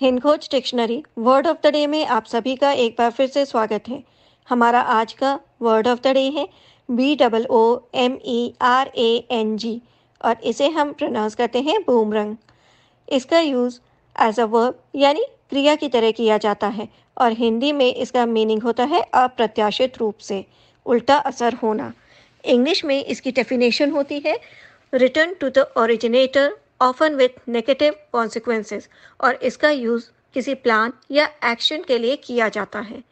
हिंदोज dictionary word of the day में आप सभी का एक बार फिर से स्वागत है हमारा आज का वर्ड ऑफ द डे है B double O M E R A N G और इसे हम प्रोनाउंस करते हैं बूमरंग इसका यूज़ एज अ वर्ब यानी क्रिया की तरह किया जाता है और हिंदी में इसका मीनिंग होता है अप्रत्याशित रूप से उल्टा असर होना इंग्लिश में इसकी डेफिनेशन होती है return to the originator often with negative consequences और इसका यूज़ किसी प्लान या एक्शन के लिए किया जाता है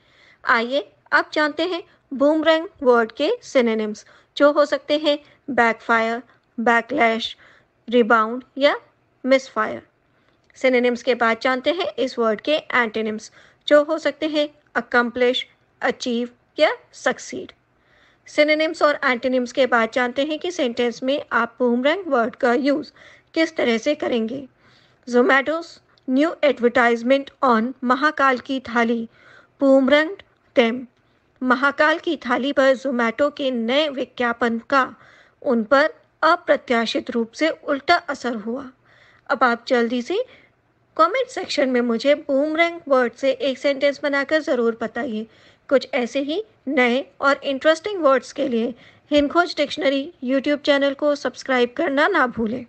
आइए अब जानते हैं बूमरंग वर्ड के सिनेनिम्स जो हो सकते हैं बैकफायर बैकलैश रिबाउंड या मिसफायर सिनेनिम्स के बाद जानते हैं इस वर्ड के एंटेनिम्स जो हो सकते हैं अकम्पलिश अचीव या सक्सीड सिनेनिम्स और एंटेनिम्स के बाद जानते हैं कि सेंटेंस में आप बूमरंग वर्ड का यूज़ किस तरह से करेंगे Zomato's new advertisement on Mahakal की थाली पूमरंग टेम महाकाल की थाली पर जोमेटो के नए विज्ञापन का उन पर अप्रत्याशित रूप से उल्टा असर हुआ अब आप जल्दी से कमेंट सेक्शन में मुझे बूमरैंग वर्ड से एक सेंटेंस बनाकर ज़रूर बताइए कुछ ऐसे ही नए और इंटरेस्टिंग वर्ड्स के लिए हिमखोज डिक्शनरी यूट्यूब चैनल को सब्सक्राइब करना ना भूलें